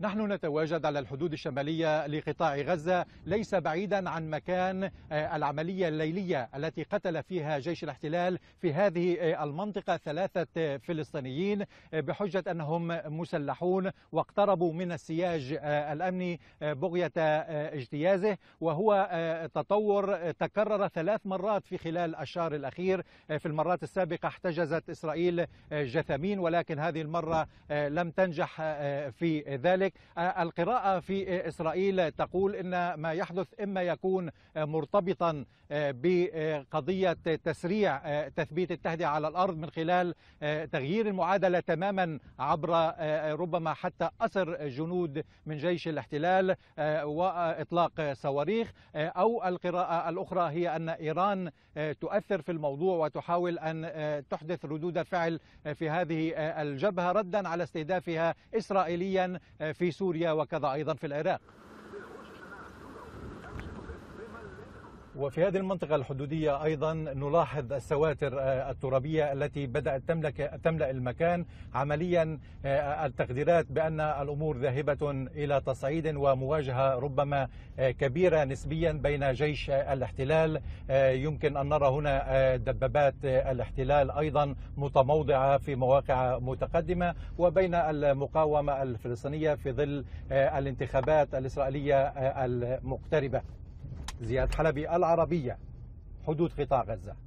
نحن نتواجد على الحدود الشمالية لقطاع غزة ليس بعيدا عن مكان آه، العملية الليلية التي قتل فيها جيش الاحتلال في هذه آه، المنطقة ثلاثة آه، فلسطينيين بحجة أنهم مسلحون واقتربوا من السياج الأمني بغية اجتيازه وهو تطور تكرر ثلاث مرات في خلال الشهر الأخير في المرات السابقة احتجزت إسرائيل جثمين ولكن هذه المرة لم تنجح في ذلك ذلك آه، القراءة في إسرائيل تقول أن ما يحدث إما يكون آه، مرتبطا آه، بقضية تسريع تثبيت التهدئة على الأرض من خلال تغيير المعادلة تماما عبر ربما حتى أسر جنود من جيش الاحتلال وإطلاق صواريخ أو القراءة الأخرى هي أن إيران تؤثر في الموضوع وتحاول أن تحدث ردود فعل في هذه الجبهة ردا على استهدافها إسرائيليا في سوريا وكذا أيضا في العراق وفي هذه المنطقة الحدودية أيضا نلاحظ السواتر آه، الترابية التي بدأت تملك تملأ المكان عمليا آه، التقديرات بأن الأمور ذاهبة إلى تصعيد ومواجهة ربما آه، كبيرة نسبيا بين جيش الاحتلال يمكن أن نرى هنا دبابات الاحتلال أيضا متموضعة في مواقع متقدمة وبين المقاومة الفلسطينية في ظل الانتخابات الإسرائيلية المقتربة زياد حلبي العربية حدود قطاع غزة